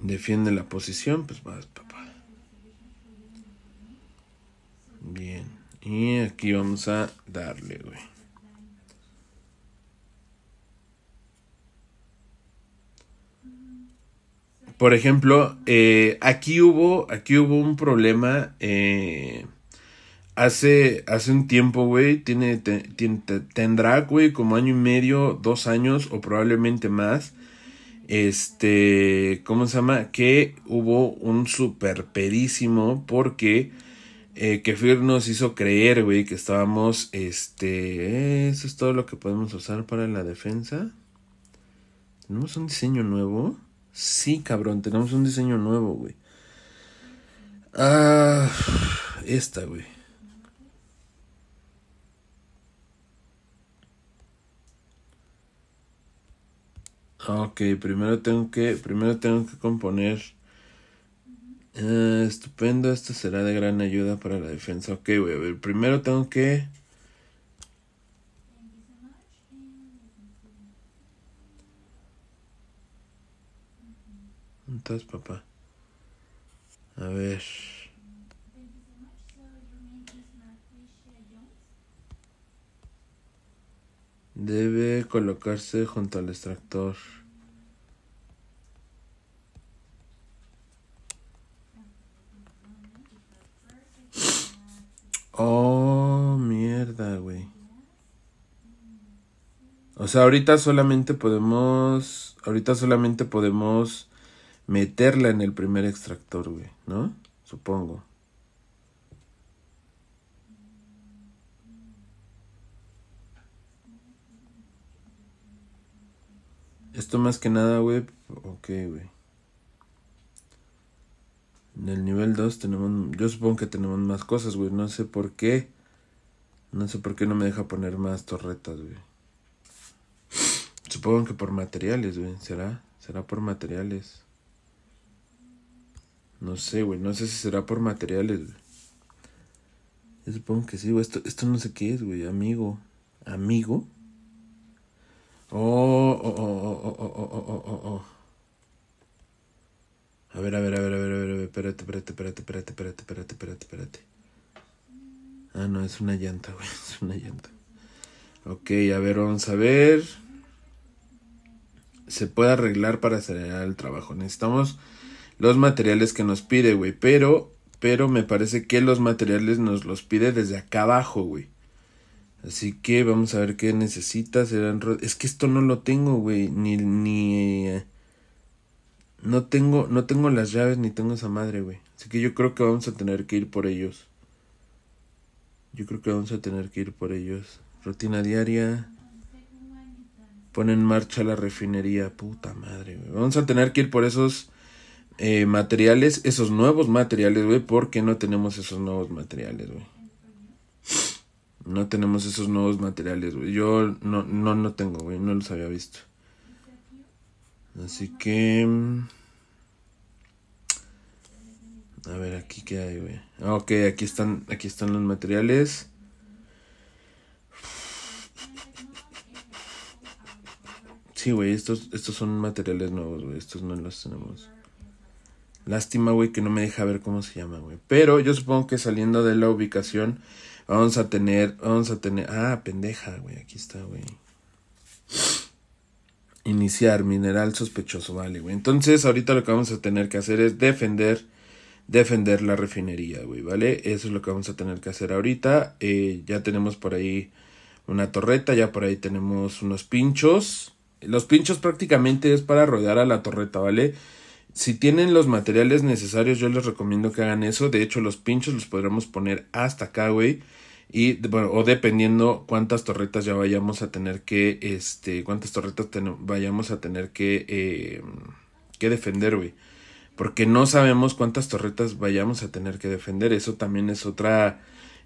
defiende la posición, pues vas, papá. Bien. Y aquí vamos a darle, güey. Por ejemplo, eh, aquí hubo, aquí hubo un problema. Eh, Hace, hace un tiempo, güey, tiene, tendrá, güey, como año y medio, dos años o probablemente más. Este, ¿cómo se llama? Que hubo un super pedísimo porque eh, Kefir nos hizo creer, güey, que estábamos, este, eh, eso es todo lo que podemos usar para la defensa. ¿Tenemos un diseño nuevo? Sí, cabrón, tenemos un diseño nuevo, güey. Ah, esta, güey. Ah, ok, primero tengo que, primero tengo que componer. Eh, estupendo, esto será de gran ayuda para la defensa. Ok, voy a ver. Primero tengo que... Entonces, papá. A ver. debe colocarse junto al extractor. Oh, mierda, güey. O sea, ahorita solamente podemos. Ahorita solamente podemos meterla en el primer extractor, güey, ¿no? Supongo. Esto más que nada, güey. Ok, güey. En el nivel 2 tenemos. Yo supongo que tenemos más cosas, güey. No sé por qué. No sé por qué no me deja poner más torretas, güey. Supongo que por materiales, güey. ¿Será? ¿Será por materiales? No sé, güey. No sé si será por materiales, güey. Yo supongo que sí, güey. Esto, esto no sé qué es, güey. Amigo. ¿Amigo? Oh oh oh, oh, oh, oh, oh, oh, oh, oh, oh. A ver, a ver, a ver, a ver, a ver, a ver. Espérate, espérate, espérate, espérate, espérate, espérate, espérate, espérate. Ah, no, es una llanta, güey. Es una llanta. Ok, a ver, vamos a ver. Se puede arreglar para acelerar el trabajo. Necesitamos los materiales que nos pide, güey. Pero, pero me parece que los materiales nos los pide desde acá abajo, güey. Así que vamos a ver qué necesitas. Es que esto no lo tengo, güey. Ni, ni. Eh, no tengo, no tengo las llaves ni tengo esa madre, güey. Así que yo creo que vamos a tener que ir por ellos. Yo creo que vamos a tener que ir por ellos. Rutina diaria. Pone en marcha la refinería. Puta madre, güey. Vamos a tener que ir por esos eh, materiales, esos nuevos materiales, güey. Porque no tenemos esos nuevos materiales, güey no tenemos esos nuevos materiales, güey. Yo no, no, no tengo, güey, no los había visto. Así que... Mm, a ver, aquí qué hay, güey. Ah, ok, aquí están, aquí están los materiales. Sí, güey, estos, estos son materiales nuevos, güey. Estos no los tenemos. Lástima, güey, que no me deja ver cómo se llama, güey. Pero yo supongo que saliendo de la ubicación Vamos a tener, vamos a tener, ah, pendeja, güey, aquí está, güey. Iniciar, mineral sospechoso, vale, güey. Entonces, ahorita lo que vamos a tener que hacer es defender, defender la refinería, güey, ¿vale? Eso es lo que vamos a tener que hacer ahorita. Eh, ya tenemos por ahí una torreta, ya por ahí tenemos unos pinchos. Los pinchos prácticamente es para rodear a la torreta, ¿vale? Si tienen los materiales necesarios, yo les recomiendo que hagan eso. De hecho, los pinchos los podremos poner hasta acá, güey. Y, bueno, o dependiendo cuántas torretas ya vayamos a tener que, este, cuántas torretas vayamos a tener que, em, que defender, güey. Porque no sabemos cuántas torretas vayamos a tener que defender. Eso también es otra,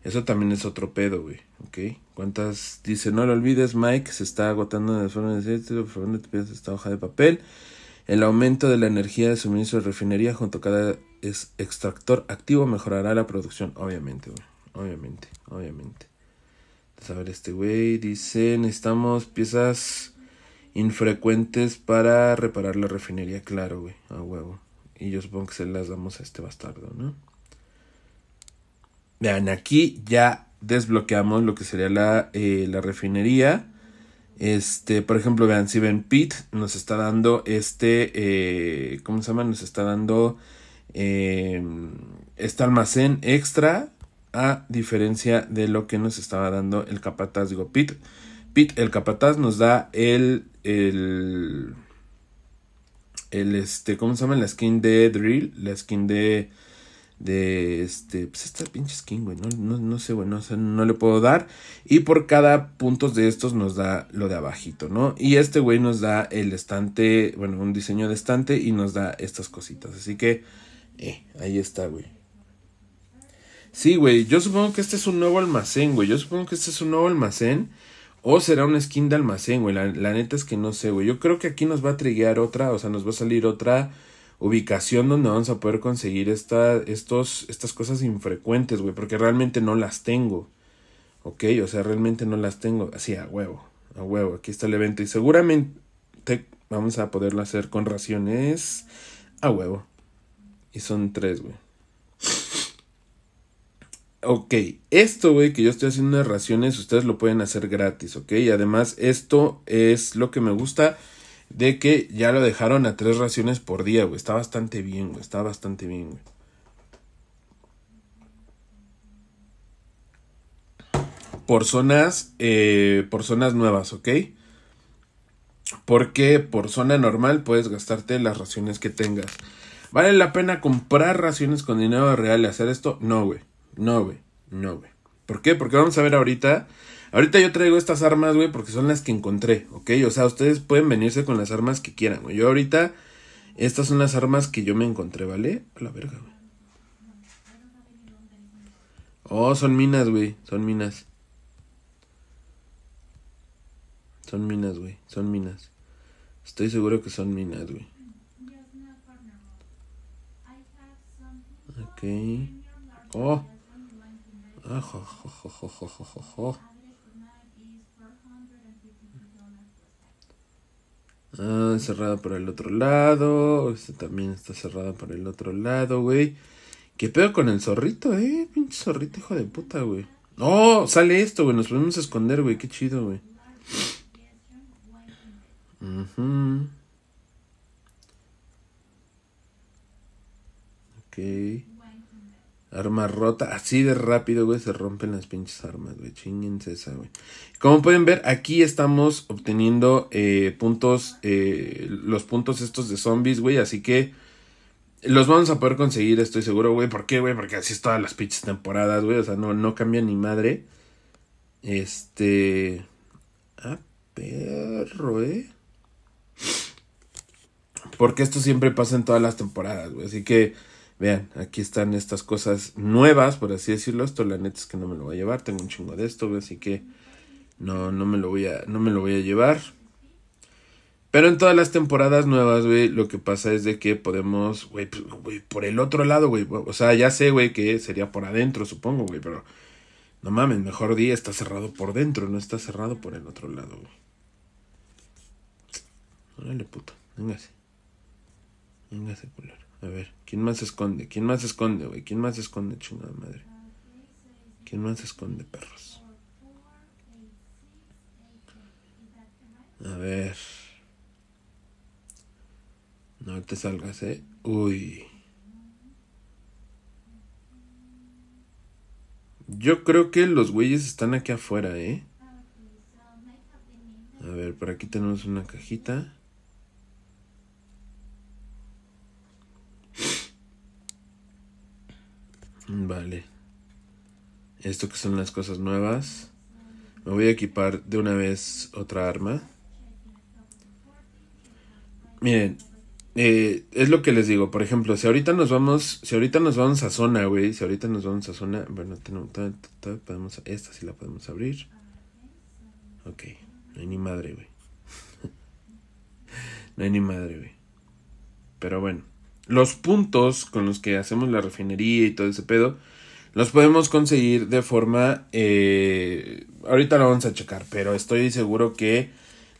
eso también es otro pedo, güey. ¿Ok? ¿Cuántas? Dice, no lo olvides, Mike, se está agotando de el forma de esta hoja de papel. El aumento de la energía de suministro de refinería junto a cada extractor activo mejorará la producción. Obviamente, Obviamente, obviamente. Vamos a ver, este güey dice, necesitamos piezas infrecuentes para reparar la refinería. Claro, güey, a huevo. Y yo supongo que se las damos a este bastardo, ¿no? Vean, aquí ya desbloqueamos lo que sería la, eh, la refinería. Este, por ejemplo, vean, si ven pit nos está dando este, eh, ¿cómo se llama? Nos está dando em, este almacén extra a diferencia de lo que nos estaba dando el capataz. Digo, pit pit el capataz nos da el, el, el, este, ¿cómo se llama? La skin de Drill, la skin de de este, pues esta pinche skin, güey, no, no, sé, güey, no, no le puedo dar. Y por cada punto de estos nos da lo de abajito, ¿no? Y este güey nos da el estante, bueno, un diseño de estante y nos da estas cositas. Así que, eh, ahí está, güey. Sí, güey, yo supongo que este es un nuevo almacén, güey, yo supongo que este es un nuevo almacén. O será una skin de almacén, güey. La, la neta es que no sé, güey. Yo creo que aquí nos va a triguear otra. O sea, nos va a salir otra ubicación donde vamos a poder conseguir esta, estos, estas cosas infrecuentes, güey, porque realmente no las tengo. Ok, o sea, realmente no las tengo. Así, a huevo, a huevo, aquí está el evento y seguramente vamos a poderlo hacer con raciones a huevo. Y son tres, güey. Ok, esto, güey, que yo estoy haciendo unas raciones, ustedes lo pueden hacer gratis, ok. Y además, esto es lo que me gusta de que ya lo dejaron a tres raciones por día, güey. Está bastante bien, güey. Está bastante bien, güey. Por zonas, eh, por zonas nuevas, ¿ok? Porque por zona normal puedes gastarte las raciones que tengas. ¿Vale la pena comprar raciones con dinero real y hacer esto? No, güey. No, güey. No, güey. ¿Por qué? Porque vamos a ver ahorita Ahorita yo traigo estas armas, güey, porque son las que encontré, ¿ok? O sea, ustedes pueden venirse con las armas que quieran, güey. Yo ahorita, estas son las armas que yo me encontré, ¿vale? A la verga, güey. Oh, son minas, güey. Son minas. Son minas, güey. Son minas. Estoy seguro que son minas, güey. Ok. Oh. Ah, jo, jo, jo, es por el otro lado. Este también está cerrado por el otro lado, güey. ¿Qué pedo con el zorrito, eh? Pinche zorrito, hijo de puta, güey. No, oh, sale esto, güey. Nos podemos esconder, güey. Qué chido, güey. Ok. Arma rota. Así de rápido, güey, se rompen las pinches armas, güey. Chinguense esa, güey. Como pueden ver, aquí estamos obteniendo eh, puntos, eh, los puntos estos de zombies, güey. Así que los vamos a poder conseguir, estoy seguro, güey. ¿Por qué, güey? Porque así es todas las pinches temporadas, güey. O sea, no, no cambia ni madre. Este... Ah, perro, eh. Porque esto siempre pasa en todas las temporadas, güey. Así que... Vean, aquí están estas cosas nuevas, por así decirlo. Esto la neta es que no me lo voy a llevar. Tengo un chingo de esto, así que no, no me lo voy a, no me lo voy a llevar. Pero en todas las temporadas nuevas, güey, lo que pasa es de que podemos, güey, pues, por el otro lado, güey. O sea, ya sé, güey, que sería por adentro, supongo, güey, pero no mames, mejor día está cerrado por dentro, no está cerrado por el otro lado, güey. Órale, puto, véngase. Véngase, culero. A ver, ¿quién más se esconde? ¿Quién más se esconde, güey? ¿Quién más se esconde, chingada madre? ¿Quién más se esconde, perros? A ver. No te salgas, ¿eh? Uy. Yo creo que los güeyes están aquí afuera, ¿eh? A ver, por aquí tenemos una cajita. Vale. Esto que son las cosas nuevas. Me voy a equipar de una vez otra arma. Miren, eh, es lo que les digo. Por ejemplo, si ahorita nos vamos, si ahorita nos vamos a zona, güey, si ahorita nos vamos a zona, bueno, tenemos, esta sí la podemos abrir. Ok, no hay ni madre, güey. no hay ni madre, güey. Pero bueno los puntos con los que hacemos la refinería y todo ese pedo, los podemos conseguir de forma... Eh, ahorita lo vamos a checar, pero estoy seguro que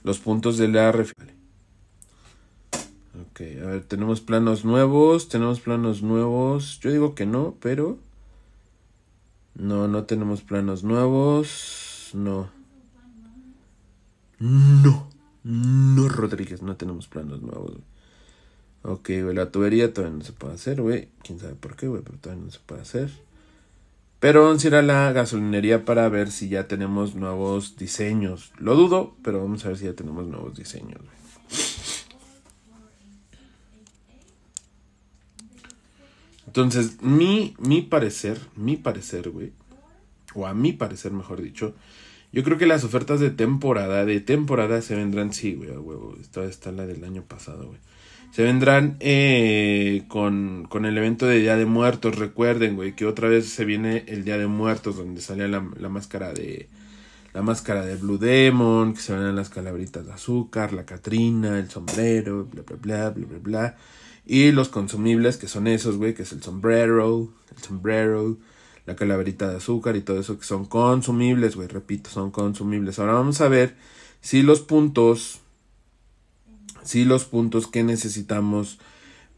los puntos de la refinería... Ok, a ver, tenemos planos nuevos, tenemos planos nuevos. Yo digo que no, pero... No, no tenemos planos nuevos. No. No. No, Rodríguez, no tenemos planos nuevos. Ok, güey, la tubería todavía no se puede hacer, güey. Quién sabe por qué, güey, pero todavía no se puede hacer. Pero vamos a ir a la gasolinería para ver si ya tenemos nuevos diseños. Lo dudo, pero vamos a ver si ya tenemos nuevos diseños, güey. Entonces, mi, mi parecer, mi parecer, güey, o a mi parecer, mejor dicho, yo creo que las ofertas de temporada, de temporada se vendrán, sí, güey, a huevo. Esta está la del año pasado, güey se vendrán eh, con, con, el evento de Día de Muertos. Recuerden, güey, que otra vez se viene el Día de Muertos, donde salía la, la máscara de. La máscara de Blue Demon, que se van las calabritas de azúcar, la Catrina, el sombrero, bla, bla, bla, bla, bla, bla. Y los consumibles, que son esos, güey, que es el sombrero, el sombrero, la calabrita de azúcar y todo eso, que son consumibles, güey, repito, son consumibles. Ahora vamos a ver si los puntos sí los puntos que necesitamos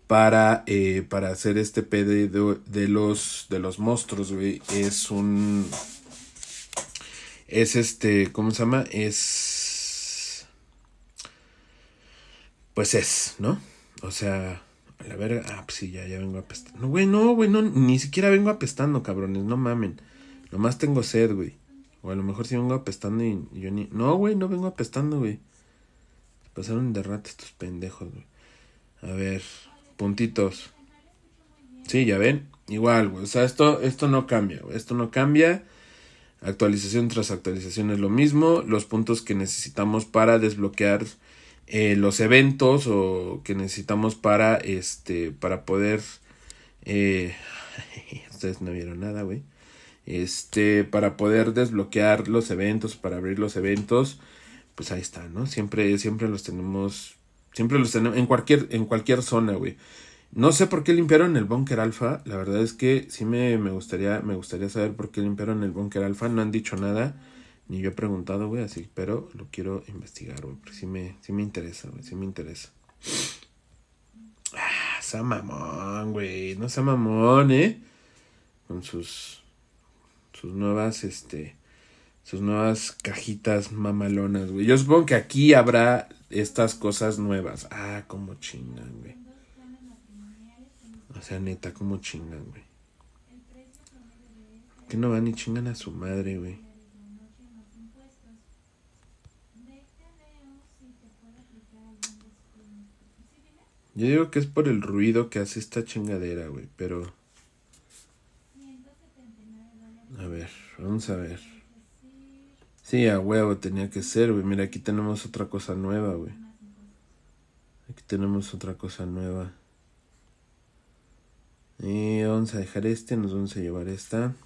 para, eh, para hacer este PD de, los, de los monstruos, güey. Es un... Es este, ¿cómo se llama? Es... Pues es, ¿no? O sea, a la verga. Ah, pues sí, ya, ya vengo apestando. No, güey, no, güey, no, ni siquiera vengo apestando, cabrones, no mamen. más tengo sed, güey. O a lo mejor sí vengo apestando y yo ni... No, güey, no vengo apestando, güey. Pasaron de rato estos pendejos, güey. A ver, puntitos. Sí, ya ven. Igual, güey. O sea, esto, esto no cambia, güey. Esto no cambia. Actualización tras actualización es lo mismo. Los puntos que necesitamos para desbloquear eh, los eventos o que necesitamos para este para poder eh, ustedes no vieron nada güey este para poder desbloquear los eventos para abrir los eventos pues ahí está, ¿no? Siempre, siempre los tenemos, siempre los tenemos en cualquier, en cualquier zona, güey. No sé por qué limpiaron el búnker alfa, la verdad es que sí me, gustaría, me gustaría saber por qué limpiaron el búnker alfa, no han dicho nada, ni yo he preguntado, güey, así, pero lo quiero investigar, güey, porque sí me, me interesa, güey, sí me interesa. Ah, sea güey, no sea mamón, ¿eh? Con sus, sus nuevas, este, sus nuevas cajitas mamalonas, güey. Yo supongo que aquí habrá estas cosas nuevas. Ah, cómo chingan, güey. O sea, neta, cómo chingan, güey. Que no van y chingan a su madre, güey. Yo digo que es por el ruido que hace esta chingadera, güey, pero... A ver, vamos a ver. Sí, a huevo tenía que ser, güey. Mira, aquí tenemos otra cosa nueva, güey. Aquí tenemos otra cosa nueva. Y vamos a dejar este, nos vamos a llevar esta.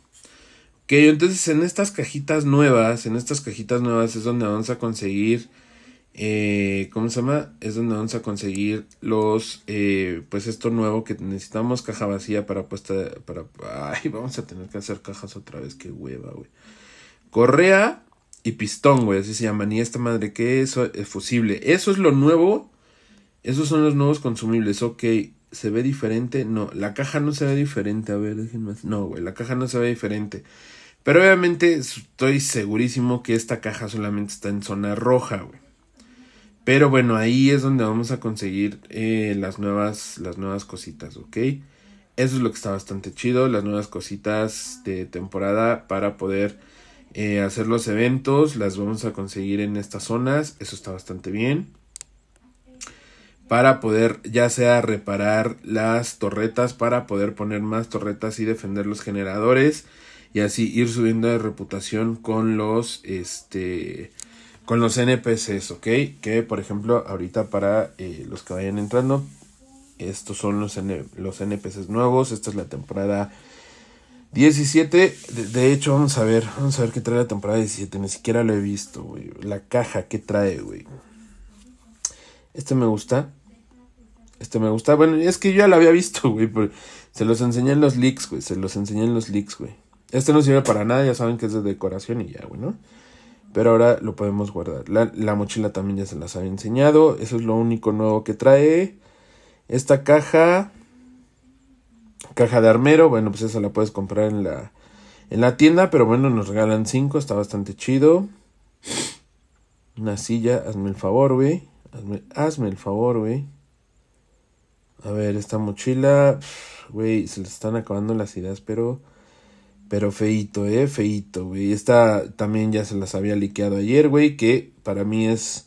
Ok, entonces en estas cajitas nuevas, en estas cajitas nuevas es donde vamos a conseguir... Eh, ¿Cómo se llama? Es donde vamos a conseguir los... Eh, pues esto nuevo que necesitamos, caja vacía para puesta... Para, ay, vamos a tener que hacer cajas otra vez, qué hueva, güey. Correa, y pistón, güey, así se llama. Y esta madre que es fusible. Eso es lo nuevo. Esos son los nuevos consumibles. Ok, ¿se ve diferente? No, la caja no se ve diferente. A ver, déjenme. No, güey, la caja no se ve diferente. Pero obviamente estoy segurísimo que esta caja solamente está en zona roja, güey. Pero bueno, ahí es donde vamos a conseguir eh, las, nuevas, las nuevas cositas, ¿ok? Eso es lo que está bastante chido, las nuevas cositas de temporada para poder eh, hacer los eventos, las vamos a conseguir en estas zonas, eso está bastante bien. Para poder ya sea reparar las torretas, para poder poner más torretas y defender los generadores y así ir subiendo de reputación con los este con los NPCs, ¿ok? Que por ejemplo ahorita para eh, los que vayan entrando, estos son los, los NPCs nuevos, esta es la temporada 17, de, hecho, vamos a ver, vamos a ver qué trae la temporada 17. Ni siquiera lo he visto, güey. La caja que trae, güey. Este me gusta. Este me gusta. Bueno, es que yo ya lo había visto, güey. Se los enseñé en los leaks, güey. Se los enseñé en los leaks, güey. Este no sirve para nada, ya saben que es de decoración y ya, güey, Pero ahora lo podemos guardar. La, la mochila también ya se las había enseñado. Eso es lo único nuevo que trae. Esta caja. Caja de armero, bueno, pues esa la puedes comprar en la, en la tienda, pero bueno, nos regalan cinco, está bastante chido. Una silla, hazme el favor, güey. Hazme, el favor, güey. A ver, esta mochila, güey, se les están acabando las ideas, pero... Pero feito, eh, feito, güey. Esta también ya se las había liqueado ayer, güey, que para mí es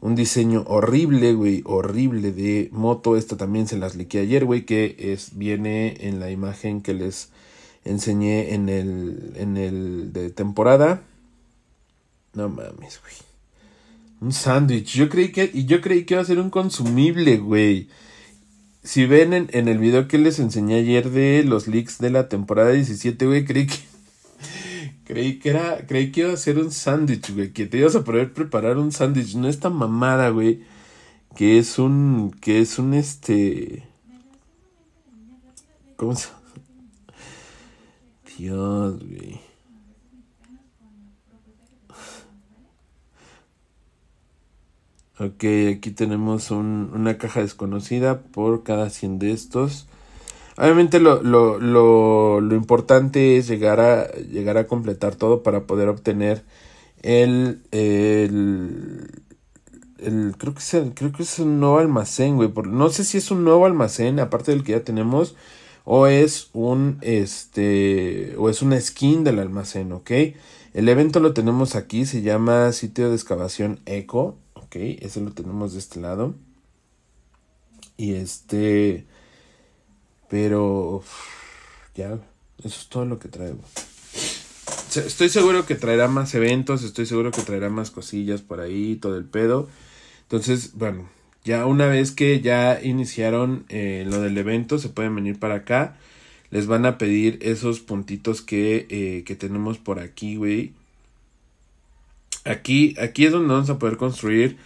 un diseño horrible, güey, horrible de moto. Esta también se las liqué ayer, güey, que es, viene en la imagen que les enseñé en el, en el de temporada. No mames, güey. Un sándwich. Yo creí que, y yo creí que iba a ser un consumible, güey. Si ven en, en, el video que les enseñé ayer de los leaks de la temporada 17, güey, creí que Creí que era, creí que iba a ser un sándwich, güey, que te ibas a poder preparar un sándwich, no esta mamada, güey, que es un, que es un, este, ¿cómo se Dios, güey. Ok, aquí tenemos un, una caja desconocida por cada 100 de estos. Obviamente lo, lo, lo, lo importante es llegar a, llegar a completar todo para poder obtener el, el, creo que es creo que es un nuevo almacén, güey. no sé si es un nuevo almacén, aparte del que ya tenemos, o es un este. o es una skin del almacén, ¿ok? El evento lo tenemos aquí, se llama sitio de excavación eco. Ok, ese lo tenemos de este lado. Y este. Pero ya, eso es todo lo que traigo. Estoy seguro que traerá más eventos, estoy seguro que traerá más cosillas por ahí, todo el pedo. Entonces, bueno, ya una vez que ya iniciaron eh, lo del evento, se pueden venir para acá. Les van a pedir esos puntitos eh, que, tenemos por aquí, güey. Aquí, aquí es donde vamos a poder construir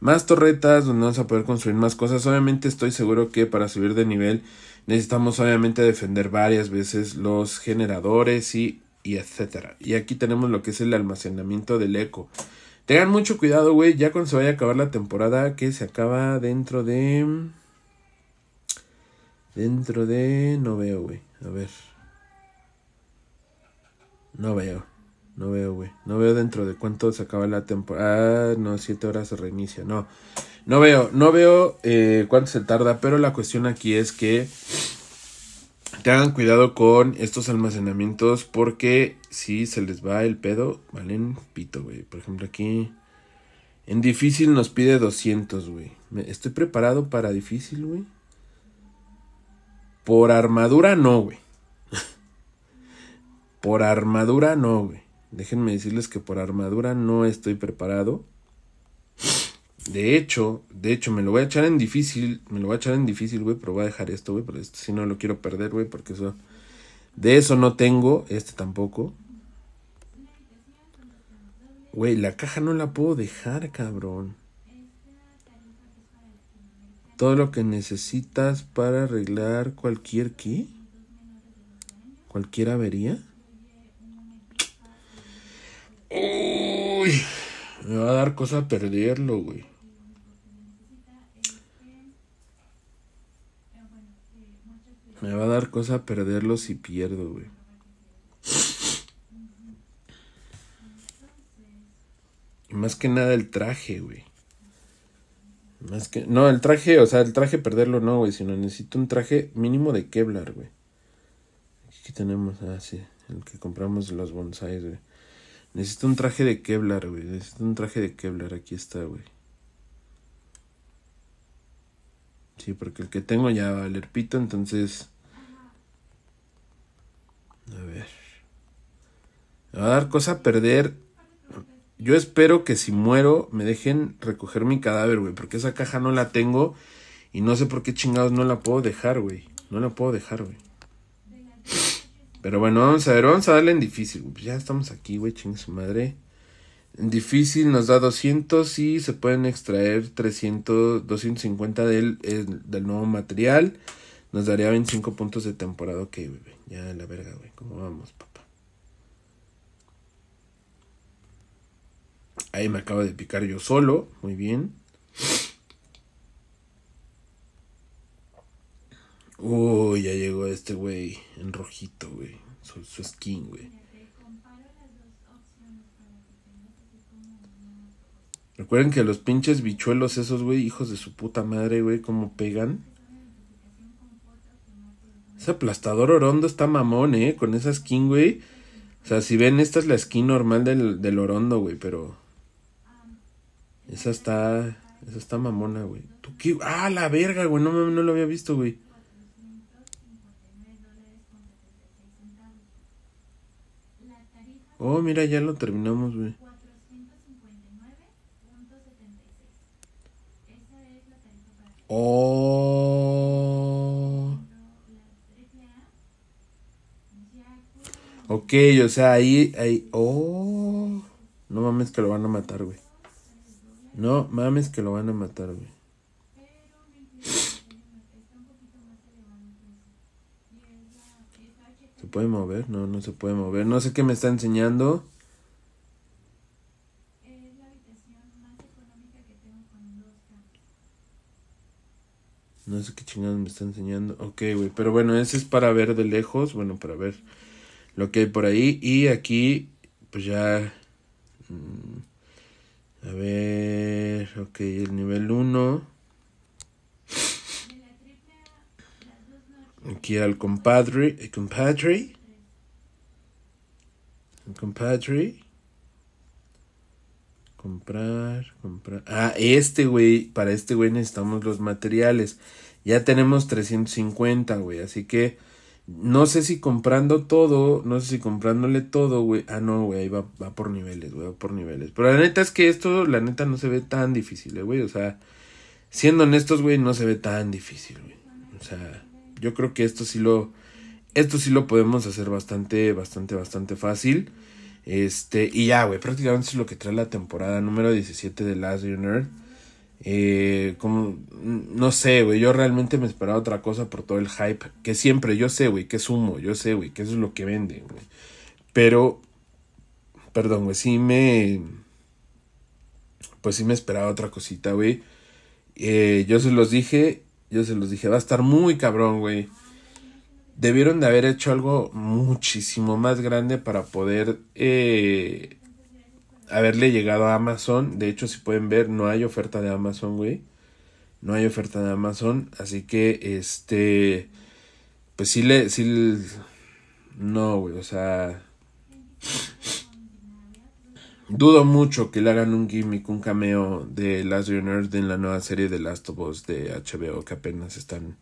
más torretas, donde vamos a poder construir más cosas. Obviamente estoy seguro que para subir de nivel necesitamos obviamente defender varias veces los generadores y, y etcétera. Y aquí tenemos lo que es el almacenamiento del eco. Tengan mucho cuidado, güey, ya cuando se vaya a acabar la temporada que se acaba dentro de... Dentro de... No veo, güey. A ver. No veo. No veo, güey. No veo dentro de cuánto se acaba la temporada. Ah, no, siete horas se reinicia. No. No veo, no veo eh, cuánto se tarda, pero la cuestión aquí es que tengan cuidado con estos almacenamientos porque si se les va el pedo, valen pito, güey. Por ejemplo, aquí en difícil nos pide 200, güey. Estoy preparado para difícil, güey. Por armadura no, güey. por armadura no, güey. Déjenme decirles que por armadura no estoy preparado. De hecho, de hecho, me lo voy a echar en difícil. Me lo voy a echar en difícil, güey. Pero voy a dejar esto, güey. Pero esto si no lo quiero perder, güey. Porque eso. De eso no tengo. Este tampoco. Güey, la caja no la puedo dejar, cabrón. Todo lo que necesitas para arreglar cualquier qué. Cualquier avería. Uy, me va a dar cosa perderlo, güey. Me va a dar cosa perderlo si pierdo, güey. Y más que nada el traje, güey. Más que. No, el traje, o sea, el traje perderlo no, güey. Sino necesito un traje mínimo de Kevlar, güey. Aquí tenemos, ah, sí. El que compramos los bonsais, güey. Necesito un traje de Kevlar, güey. Necesito un traje de Kevlar. Aquí está, güey. Sí, porque el que tengo ya va a valer pito, entonces a ver. Me va a dar cosa perder. Yo espero que si muero me dejen recoger mi cadáver, güey. Porque esa caja no la tengo. Y no sé por qué chingados no la puedo dejar, güey. No la puedo dejar, güey. Pero bueno, vamos a ver, vamos a darle en difícil. Pues ya estamos aquí, güey, chingue su madre. En difícil nos da 200 y se pueden extraer 300, 250 del, eh, del nuevo material. Nos daría 25 puntos de temporada. Ok, bebé. Ya la verga, güey. ¿Cómo vamos, papá? Ahí me acaba de picar yo solo. Muy bien. Uy, ya llegó este güey en rojito, güey. Su, su skin, güey. Recuerden que los pinches bichuelos esos, güey, hijos de su puta madre, güey, cómo pegan. Ese aplastador orondo está mamón, ¿eh? Con esa skin, güey. O sea, si ven, esta es la skin normal del, del orondo, güey, pero... Esa está... Esa está mamona, güey. ¿Tú Ah, la verga, güey. No, no lo había visto, güey. Oh, mira, ya lo terminamos, güey. Oh. Ok, o sea, ahí, ahí. Oh. No mames que lo van a matar, güey. No mames que lo van a matar, güey. ¿Se puede mover? No, no se puede mover. No sé qué me está enseñando. No sé qué chingados me está enseñando. Ok, güey. Pero bueno, ese es para ver de lejos. Bueno, para ver lo que hay por ahí. Y aquí, pues ya... Mm, a ver, ok, el nivel 1. Aquí al compadre, el compadre. El compadre. Comprar, comprar. Ah, este güey, para este güey necesitamos los materiales. Ya tenemos 350, güey, así que no sé si comprando todo, no sé si comprándole todo, güey. Ah, no, güey, ahí va, va por niveles, güey, va por niveles. Pero la neta es que esto, la neta, no se ve tan difícil, eh, güey. O sea, siendo honestos, güey, no se ve tan difícil, güey. O sea, yo creo que esto sí lo, esto sí lo podemos hacer bastante, bastante, bastante fácil. Este, y ya, güey, prácticamente es lo que trae la temporada número 17 de Last Year Nerd. Eh, como, no sé, güey, yo realmente me esperaba otra cosa por todo el hype. Que siempre, yo sé, güey, que es humo, yo sé, güey, que eso es lo que vende, güey. Pero, perdón, güey, sí me... Pues sí me esperaba otra cosita, güey. Eh, yo se los dije, yo se los dije, va a estar muy cabrón, güey. Debieron de haber hecho algo muchísimo más grande para poder... Eh, haberle llegado a Amazon. De hecho, si pueden ver, no hay oferta de Amazon, güey. No hay oferta de Amazon. Así que, este. Pues sí le. Sí no, güey, o sea. Dudo mucho que le hagan un gimmick, un cameo de Last Reuners en la nueva serie de Last of Us de HBO que apenas están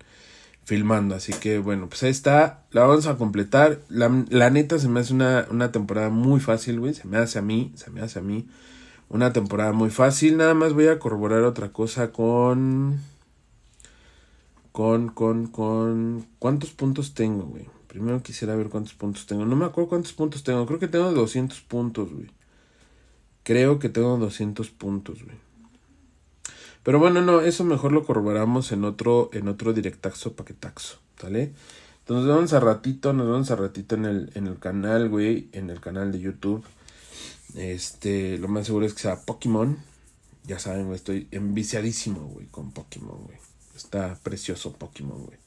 filmando. Así que bueno, pues ahí está. La vamos a completar. La, neta se me hace una, una temporada muy fácil, güey. Se me hace a mí, se me hace a mí. Una temporada muy fácil. Nada más voy a corroborar otra cosa con... Con, con, con... ¿Cuántos puntos tengo, güey? Primero quisiera ver cuántos puntos tengo. No me acuerdo cuántos puntos tengo. Creo que tengo 200 puntos, güey. Creo que tengo 200 puntos, güey. Pero bueno, no, eso mejor lo corroboramos en otro, en otro directaxo paquetaxo, ¿sale? Entonces nos vemos a ratito, nos vemos a ratito en el, en el canal, güey, en el canal de YouTube. Este, lo más seguro es que sea Pokémon. Ya saben, güey, estoy enviciadísimo, güey, con Pokémon, güey. Está precioso Pokémon, güey.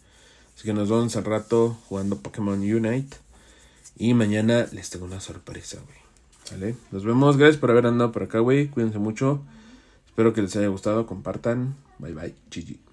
Así que nos vemos al rato jugando Pokémon Unite. Y mañana les tengo una sorpresa, güey. ¿Sale? Nos vemos. Gracias por haber andado por acá, güey. Cuídense mucho. Espero que les haya gustado. Compartan. Bye bye. chichi.